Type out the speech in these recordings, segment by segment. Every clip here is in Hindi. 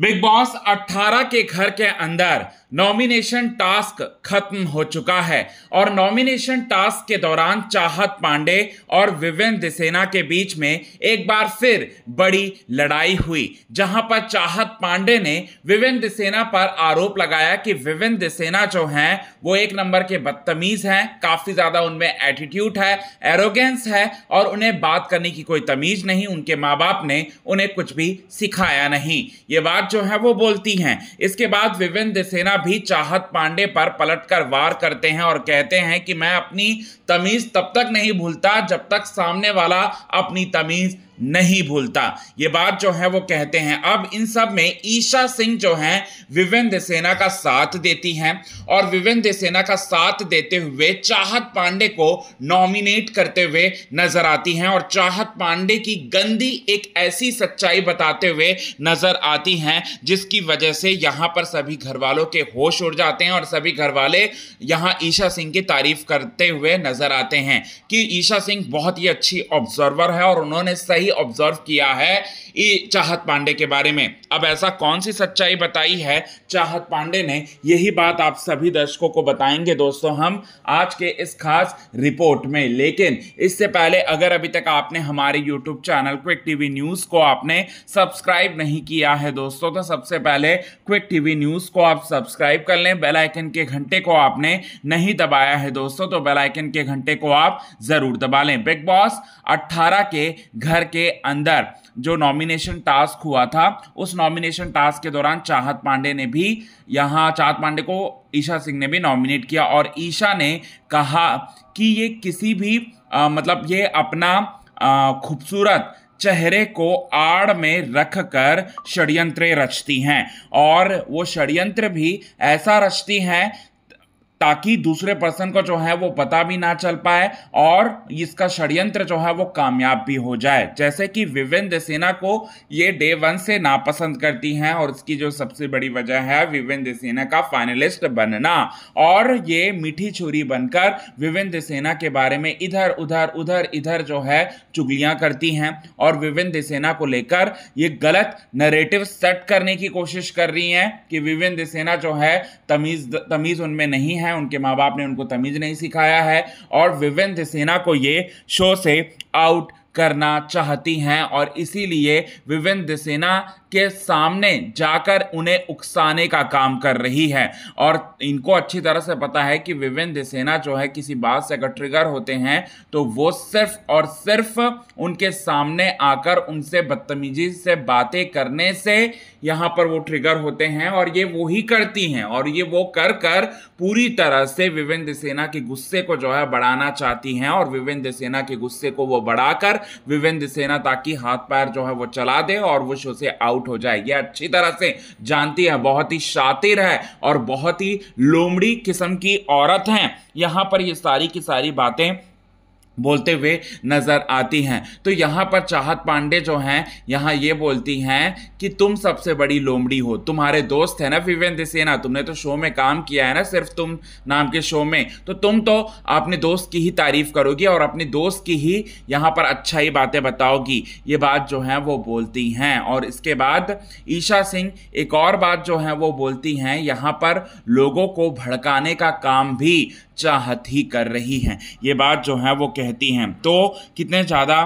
बिग बॉस 18 के घर के अंदर नॉमिनेशन टास्क खत्म हो चुका है और नॉमिनेशन टास्क के दौरान चाहत पांडे और विवेन दिसेना के बीच में एक बार फिर बड़ी लड़ाई हुई जहां पर चाहत पांडे ने विवेन दिसेना पर आरोप लगाया कि विवेन दिसेना जो हैं वो एक नंबर के बदतमीज हैं काफ़ी ज़्यादा उनमें एटीट्यूड है एरोगेंस है और उन्हें बात करने की कोई तमीज़ नहीं उनके माँ बाप ने उन्हें कुछ भी सिखाया नहीं ये बात जो है वो बोलती हैं इसके बाद विभिन्न देसेना भी चाहत पांडे पर पलटकर वार करते हैं और कहते हैं कि मैं अपनी तमीज तब तक नहीं भूलता जब तक सामने वाला अपनी तमीज नहीं भूलता ये बात जो है वो कहते हैं अब इन सब में ईशा सिंह जो है विवेन सेना का साथ देती हैं और विवेन सेना का साथ देते हुए चाहत पांडे को नॉमिनेट करते हुए नजर आती हैं और चाहत पांडे की गंदी एक ऐसी सच्चाई बताते हुए नजर आती हैं जिसकी वजह से यहाँ पर सभी घर वालों के होश उड़ जाते हैं और सभी घर वाले यहाँ ईशा सिंह की तारीफ करते हुए नजर आते हैं कि ईशा सिंह बहुत ही अच्छी ऑब्जर्वर है और उन्होंने सही सही ऑब्जर्व किया है चाहत पांडे के बारे में अब ऐसा कौन सी सच्चाई बताई है चाहत पांडे ने यही बात आप सभी दर्शकों को बताएंगे दोस्तों हम आज के इस खास रिपोर्ट में लेकिन इससे पहले अगर अभी तक आपने हमारे YouTube channel quick TV news को आपने सब्सक्राइब नहीं किया है दोस्तों तो सबसे पहले क्विक टीवी न्यूज़ को आप सब्सक्राइब कर लें बेलाइकन के घंटे को आपने नहीं दबाया है दोस्तों तो बेलाइकन के घंटे को आप ज़रूर दबा लें बिग बॉस अट्ठारह के घर के के अंदर जो नॉमिनेशन टास्क हुआ था उस नॉमिनेशन टास्क के दौरान चाहत पांडे ने भी यहाँ चाहत पांडे को ईशा सिंह ने भी नॉमिनेट किया और ईशा ने कहा कि ये किसी भी आ, मतलब ये अपना खूबसूरत चेहरे को आड़ में रख कर षडयंत्र रचती हैं और वो षडयंत्र भी ऐसा रचती हैं ताकि दूसरे पर्सन को जो है वो पता भी ना चल पाए और इसका षड्यंत्र जो है वो कामयाब भी हो जाए जैसे कि विवेन देसेना को ये डे वन से नापसंद करती हैं और इसकी जो सबसे बड़ी वजह है विवेन देसेना का फाइनलिस्ट बनना और ये मीठी छुरी बनकर विवेन देसेना के बारे में इधर उधर उधर इधर जो है चुगलियाँ करती हैं और विवेन देसेना को लेकर ये गलत नरेटिव सेट करने की कोशिश कर रही हैं कि विवेन देसेना जो है तमीज़ तमीज़ उनमें नहीं है हैं उनके माँ बाप ने उनको तमीज़ नहीं सिखाया है और विवेंद्र सेना को ये शो से आउट करना चाहती हैं और इसीलिए विभिन्न दिसेना के सामने जाकर उन्हें उकसाने का काम कर रही है और इनको अच्छी तरह से पता है कि विभिन्न दिसेना जो है किसी बात से अगर ट्रिगर होते हैं तो वो सिर्फ और सिर्फ उनके सामने आकर उनसे बदतमीजी से बातें करने से यहाँ पर वो ट्रिगर होते हैं और ये वो ही करती हैं और ये वो कर कर पूरी तरह से विभिन्न दिसेना के गुस्से को जो है बढ़ाना चाहती हैं और विभिन्न दिसेना के गुस्से को वो बढ़ाकर विवेंद्र सेना ताकि हाथ पैर जो है वो चला दे और वो शो से आउट हो जाए ये अच्छी तरह से जानती है बहुत ही शातिर है और बहुत ही लोमड़ी किस्म की औरत है यहाँ पर ये सारी की सारी बातें बोलते हुए नज़र आती हैं तो यहाँ पर चाहत पांडे जो हैं यहाँ ये बोलती हैं कि तुम सबसे बड़ी लोमड़ी हो तुम्हारे दोस्त है ना विवेन सेना तुमने तो शो में काम किया है ना सिर्फ तुम नाम के शो में तो तुम तो अपने दोस्त की ही तारीफ करोगी और अपने दोस्त की ही यहाँ पर अच्छा ही बातें बताओगी ये बात जो है वो बोलती हैं और इसके बाद ईशा सिंह एक और बात जो है वो बोलती हैं यहाँ पर लोगों को भड़काने का काम भी चाहत ही कर रही हैं ये बात जो है वो कह रहती हैं तो कितने ज़्यादा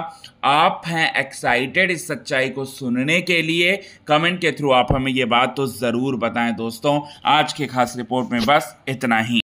आप हैं एक्साइटेड इस सच्चाई को सुनने के लिए कमेंट के थ्रू आप हमें ये बात तो ज़रूर बताएं दोस्तों आज के खास रिपोर्ट में बस इतना ही